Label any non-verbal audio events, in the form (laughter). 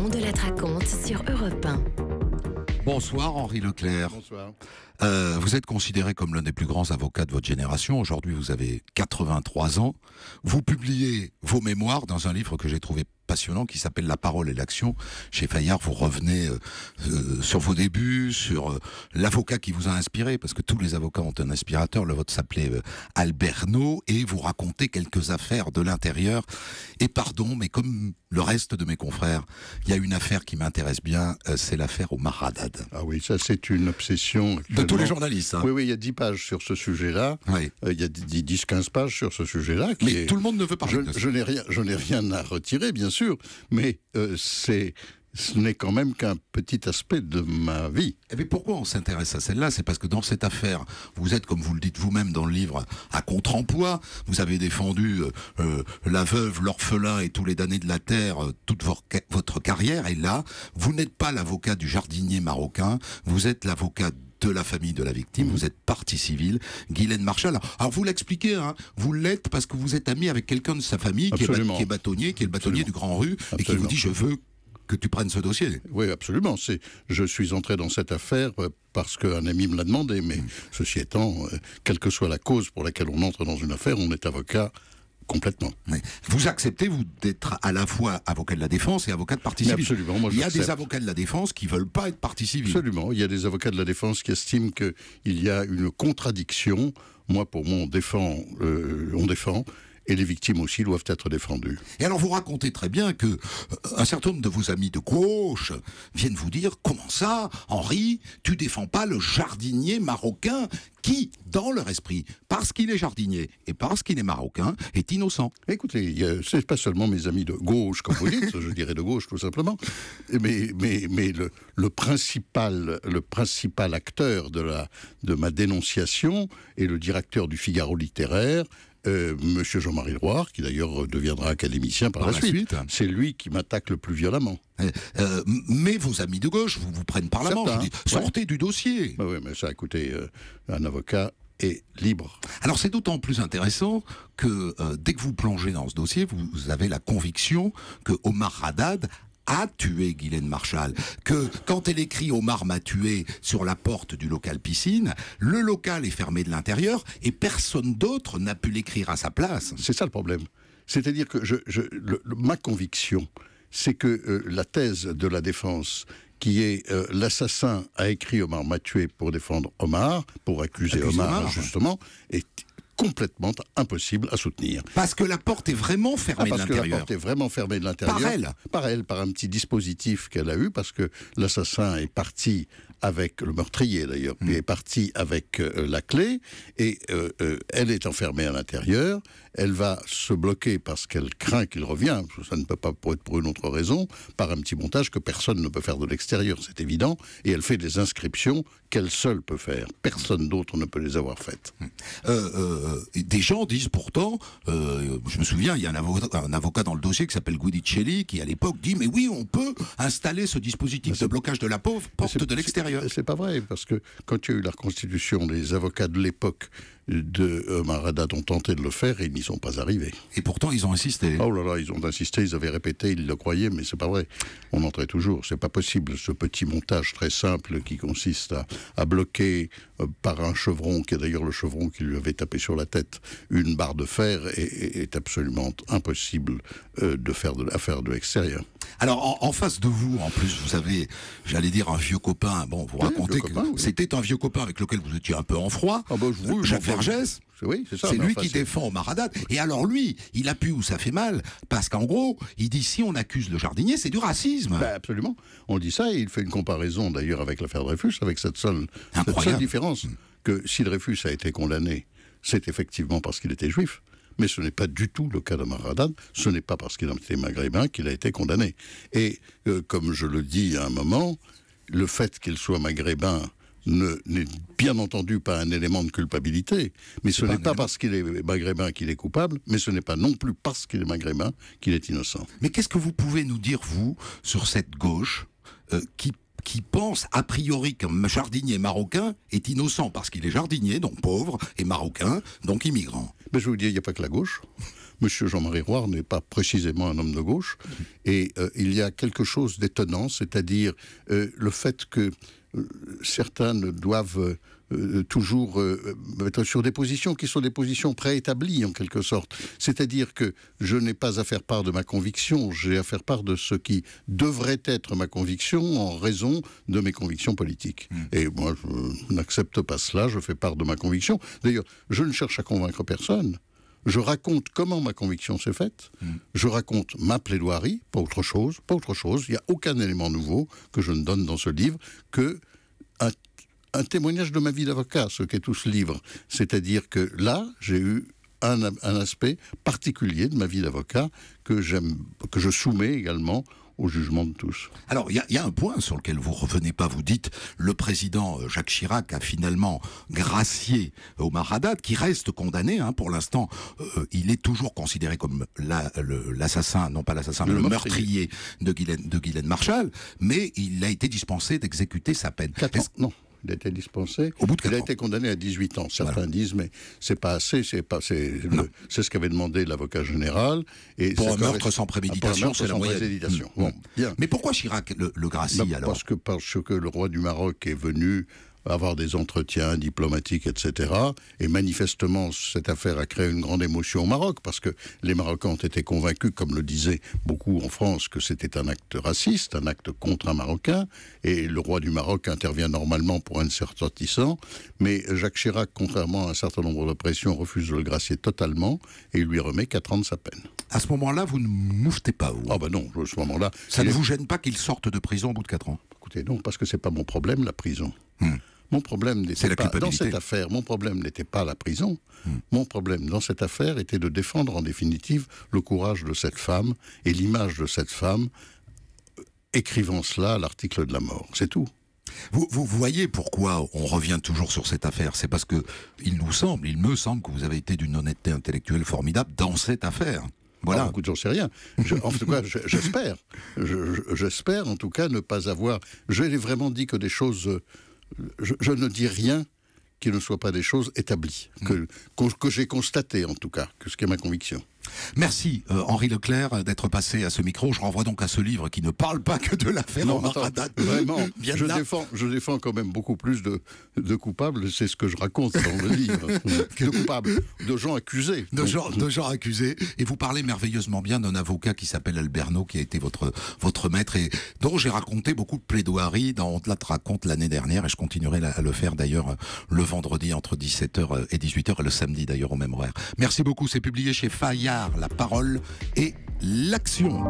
On de la raconte sur Europe 1. Bonsoir Henri Leclerc. Bonsoir. Euh, vous êtes considéré comme l'un des plus grands avocats de votre génération. Aujourd'hui, vous avez 83 ans. Vous publiez vos mémoires dans un livre que j'ai trouvé passionnant qui s'appelle La parole et l'action. Chez Fayard, vous revenez euh, euh, sur vos débuts, sur euh, l'avocat qui vous a inspiré, parce que tous les avocats ont un inspirateur. Le vôtre s'appelait euh, et vous racontez quelques affaires de l'intérieur. Et pardon, mais comme le reste de mes confrères, il y a une affaire qui m'intéresse bien, c'est l'affaire au Maradad. Ah oui, ça c'est une obsession. De tous les journalistes. Hein. Oui, oui, il y a 10 pages sur ce sujet-là. il y a 10-15 pages sur ce sujet-là. Mais tout le monde ne veut pas. Je, je n'ai rien à retirer, bien sûr mais euh, c'est ce n'est quand même qu'un petit aspect de ma vie. Et eh pourquoi on s'intéresse à celle-là C'est parce que dans cette affaire, vous êtes, comme vous le dites vous-même dans le livre, à contre-emploi. Vous avez défendu euh, euh, la veuve, l'orphelin et tous les damnés de la terre toute votre carrière. Et là, vous n'êtes pas l'avocat du jardinier marocain, vous êtes l'avocat de la famille de la victime, mhm. vous êtes partie civile. Guylaine Marshall, alors vous l'expliquez, hein, vous l'êtes parce que vous êtes ami avec quelqu'un de sa famille qui est, bâtonnier, qui est le bâtonnier du Grand Rue, et qui vous dit je veux que tu prennes ce dossier. Oui, absolument. C'est, je suis entré dans cette affaire euh, parce qu'un ami me l'a demandé, mais mm. ceci étant, euh, quelle que soit la cause pour laquelle on entre dans une affaire, on est avocat Complètement. Vous acceptez, vous, d'être à la fois avocat de la défense et avocat de partie civile Absolument. il y a des avocats de la défense qui ne veulent pas être partie civile. Absolument. Il y a des avocats de la défense qui estiment qu'il y a une contradiction. Moi, pour moi, défend, on défend euh, et les victimes aussi doivent être défendues. Et alors vous racontez très bien que euh, un certain nombre de vos amis de gauche viennent vous dire comment ça, Henri, tu défends pas le jardinier marocain qui, dans leur esprit, parce qu'il est jardinier et parce qu'il est marocain, est innocent. Écoutez, c'est pas seulement mes amis de gauche, comme vous dites, je dirais de gauche tout simplement, mais, mais, mais le, principal, le principal acteur de, la, de ma dénonciation est le directeur du Figaro littéraire, euh, Monsieur Jean-Marie Loire, qui d'ailleurs deviendra académicien par, la, suite. C'est lui qui m'attaque le plus violemment. Euh, euh, mais vos amis de gauche vous vous prennent par la main sortez du dossier. Bah oui, mais ça a coûté un avocat et libre. Alors c'est d'autant plus intéressant que dès que vous plongez dans ce dossier, vous, avez la conviction que Omar Haddad a tué Guylaine Marshall, que quand elle écrit Omar m'a tué sur la porte du local piscine, le local est fermé de l'intérieur et personne d'autre n'a pu l'écrire à sa place. C'est ça le problème. C'est-à-dire que je, ma conviction, c'est que euh, la thèse de la défense qui est euh, l'assassin a écrit Omar m'a tué pour défendre Omar, pour accuser Omar, Omar, justement, est complètement impossible à soutenir. Parce que la porte est vraiment ah, fermée de l'intérieur. la porte est vraiment fermée de l'intérieur. Par elle Par elle, par un petit dispositif qu'elle a eu, parce que l'assassin est parti avec, le meurtrier d'ailleurs, hmm. Il est parti avec euh, la clé, et euh, euh, elle est enfermée à l'intérieur, elle va se bloquer parce qu'elle craint qu'il revienne, ça ne peut pas être pour une autre raison, par un petit montage que personne ne peut faire de l'extérieur, c'est évident, et elle fait des inscriptions qu'elle seule peut faire. Personne d'autre ne peut les avoir faites. Hum. Euh, euh, des gens disent pourtant, euh, je me souviens, il y a un avocat, dans le dossier qui s'appelle Guidicelli, qui à l'époque dit, mais oui, on peut installer ce dispositif de blocage de la pauvre porte de l'extérieur. C'est pas vrai, parce que quand il y a eu la reconstitution, les avocats de l'époque de euh, Maradat ont tenté de le faire et ils n'y sont pas arrivés. Et pourtant, ils ont insisté. Oh là là, ils ont insisté, ils avaient répété, ils le croyaient, mais c'est pas vrai. On entrait toujours. C'est pas possible. Ce petit montage très simple qui consiste à, à bloquer euh, par un chevron, qui est d'ailleurs le chevron qui lui avait tapé sur la tête, une barre de fer est, est absolument impossible euh, de faire de, à faire de l'extérieur. Alors, en, face de vous, en plus, vous avez, j'allais dire, un vieux copain. Bon, vous racontez que c'était un vieux copain avec lequel vous étiez un peu en froid. Ah ben, je vous, c'est lui qui défend Maradat. Et alors lui, il a pu où ça fait mal, parce qu'en gros, il dit si on accuse le jardinier, c'est du racisme. Ben, absolument. On dit ça et il fait une comparaison d'ailleurs avec l'affaire Dreyfus, avec cette seule, différence que si Dreyfus a été condamné, c'est effectivement parce qu'il était juif. Mais ce n'est pas du tout le cas de Maradat, ce n'est pas parce qu'il a été maghrébin qu'il a été condamné. Et euh, comme je le dis à un moment, le fait qu'il soit maghrébin n'est bien entendu pas un élément de culpabilité, mais ce n'est pas, parce qu'il est maghrébin qu'il est coupable, mais ce n'est pas non plus parce qu'il est maghrébin qu'il est innocent. Mais qu'est-ce que vous pouvez nous dire, vous, sur cette gauche euh, qui qui pense a priori qu'un jardinier marocain est innocent parce qu'il est jardinier, donc pauvre, et marocain, donc immigrant. Mais je vous dis, il n'y a pas que la gauche. M. Jean-Marie Roire n'est pas précisément un homme de gauche, mm-hmm. et euh, il y a quelque chose d'étonnant, c'est-à-dire euh, le fait que euh, certains doivent toujours être sur des positions qui sont des positions préétablies en quelque sorte. C'est-à-dire que je n'ai pas à faire part de ma conviction, j'ai à faire part de ce qui devrait être ma conviction en raison de mes convictions politiques. Mm. Et moi, je n'accepte pas cela, je fais part de ma conviction. D'ailleurs, je ne cherche à convaincre personne je raconte comment ma conviction s'est faite, mm. je raconte ma plaidoirie, pas autre chose, pas autre chose. Il n'y a aucun élément nouveau que je ne donne dans ce livre que un, témoignage de ma vie d'avocat, ce qu'est tout ce livre. C'est-à-dire que là, j'ai eu un, aspect particulier de ma vie d'avocat que, que je soumets également au jugement de tous. Alors, il y, a un point sur lequel vous revenez pas. Vous dites, le président euh, Jacques Chirac a finalement gracié Omar Haddad, qui reste condamné. Hein, pour l'instant, euh, il est toujours considéré comme l'assassin, non pas l'assassin, mais le, meurtrier, de Guylaine, de Guylaine Marshall. Mais il a été dispensé d'exécuter sa peine. Il a été dispensé. a été condamné à 18 ans. Certains disent, mais c'est pas assez, c'est pas, c'est, ce qu'avait demandé l'avocat général. Et pour ah, un meurtre sans préméditation, c'est la hmm. Hmm. Mais pourquoi Chirac le, le bah, gracie, alors Parce que, parce que le roi du Maroc est venu avoir des entretiens diplomatiques, etc. Et manifestement, cette affaire a créé une grande émotion au Maroc, parce que les Marocains ont été convaincus, comme le disaient beaucoup en France, que c'était un acte raciste, un acte contre un Marocain, et le roi du Maroc intervient normalement pour un de ses ressortissants, mais Jacques Chirac, contrairement à un certain nombre de pressions, refuse de le gracier totalement, et il lui remet 4 ans de sa peine. À ce moment-là, vous ne mouvetez pas, vous Ah ben non, à ce moment-là... Ça ne vous gêne pas qu'il sorte de prison au bout de 4 ans Écoutez, non, parce que c'est pas mon problème, la prison. Hmm. Mon problème n'était pas dans cette affaire. Mon problème n'était pas la prison. Hmm. Mon problème dans cette affaire était de défendre en définitive le courage de cette femme et l'image de cette femme, euh, écrivant cela l'article de la mort. C'est tout. Vous, voyez pourquoi on revient toujours sur cette affaire. C'est parce que il nous semble, il me semble que vous avez été d'une honnêteté intellectuelle formidable dans cette affaire. Voilà. Oh, écoute, j'en sais rien. en tout cas, j'espère. j'espère, en tout cas, ne pas avoir. Je vraiment dit que des choses euh, je, ne dis rien qui ne soit pas des choses établies, mm. que, que, j'ai constaté en tout cas, que ce qui est ma conviction. Merci euh, Henri Leclerc euh, d'être passé à ce micro. Je renvoie donc à ce livre qui ne parle pas que de l'affaire Vraiment, (laughs) je défends, je défends quand même beaucoup plus de, coupables, c'est ce que je raconte dans le livre, (laughs) euh, de coupables, de gens accusés. De gens, accusés. Et vous parlez merveilleusement bien d'un avocat qui s'appelle Alberno, qui a été votre, votre maître et dont j'ai raconté beaucoup de plaidoiries dans On la te raconte l'année dernière et je continuerai à le faire d'ailleurs le vendredi entre 17h et 18h et le samedi d'ailleurs au même horaire. Merci beaucoup, c'est publié chez Fayard la parole et l'action.